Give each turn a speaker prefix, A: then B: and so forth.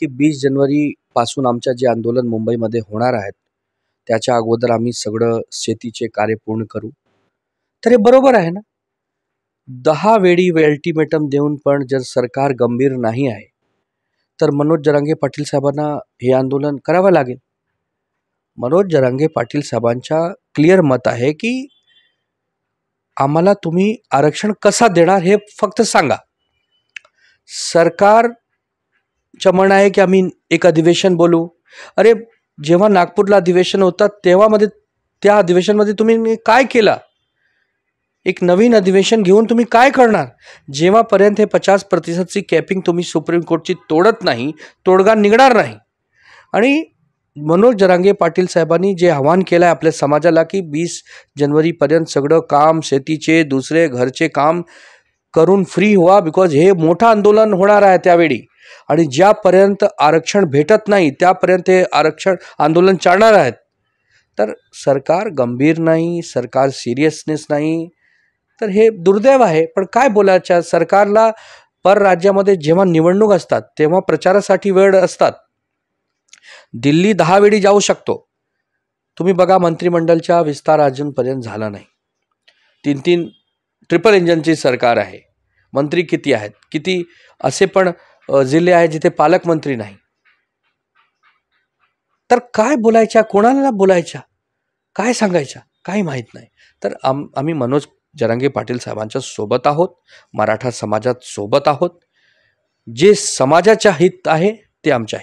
A: की वीस पासून आमच्या जे आंदोलन मुंबईमध्ये होणार आहेत त्याच्या अगोदर आम्ही सगळं शेतीचे कार्य पूर्ण करू तर हे बरोबर आहे ना दहा वेळी अल्टिमेटम देऊन पण जर सरकार गंभीर नाही आहे तर मनोज जरांगे पाटील साहेबांना हे आंदोलन करावं लागेल मनोज जरांगे पाटील साहेबांच्या क्लिअर मत आहे की आम्हाला तुम्ही आरक्षण कसा देणार हे फक्त सांगा सरकार च आहे की आम्ही एक अधिवेशन बोलू अरे जेव्हा नागपूरला अधिवेशन होतात तेव्हामध्ये त्या अधिवेशनमध्ये तुम्ही काय केला एक नवीन अधिवेशन घेऊन तुम्ही काय करणार जेव्हापर्यंत हे पचास प्रतिशतची कॅपिंग तुम्ही सुप्रीम कोर्टची तोडत नाही तोडगा निघणार नाही आणि मनोज जरांगे पाटील साहेबांनी जे आव्हान केलं आहे आपल्या समाजाला की वीस जनवरीपर्यंत सगळं काम शेतीचे दुसरे घरचे काम करून फ्री व्हा बिकॉज हे मोठं आंदोलन होणार आहे त्यावेळी आणि ज्यापर्यंत आरक्षण भेटत नाही त्यापर्यंत हे आरक्षण आंदोलन चालणार आहेत तर सरकार गंभीर नाही सरकार सिरियसनेस नाही तर हे दुर्दैव आहे पण काय बोलायच्या सरकारला पर राज्यामध्ये जेव्हा निवडणूक असतात तेव्हा प्रचारासाठी वेळ असतात दिल्ली दहा वेळी जाऊ शकतो तुम्ही बघा मंत्रिमंडळच्या विस्तार अजूनपर्यंत झाला नाही तीन तीन ट्रिपल इंजनची सरकार आहे मंत्री किती आहेत किती असे पण जिल्हे आहेत जिथे पालकमंत्री नाही तर काय बोलायच्या कोणाला बोलायच्या काय सांगायच्या काही माहीत नाही तर आम आम्ही मनोज जरांगे पाटील साहेबांच्या सोबत आहोत मराठा समाजात सोबत आहोत जे समाजाच्या हित आहे ते आमच्या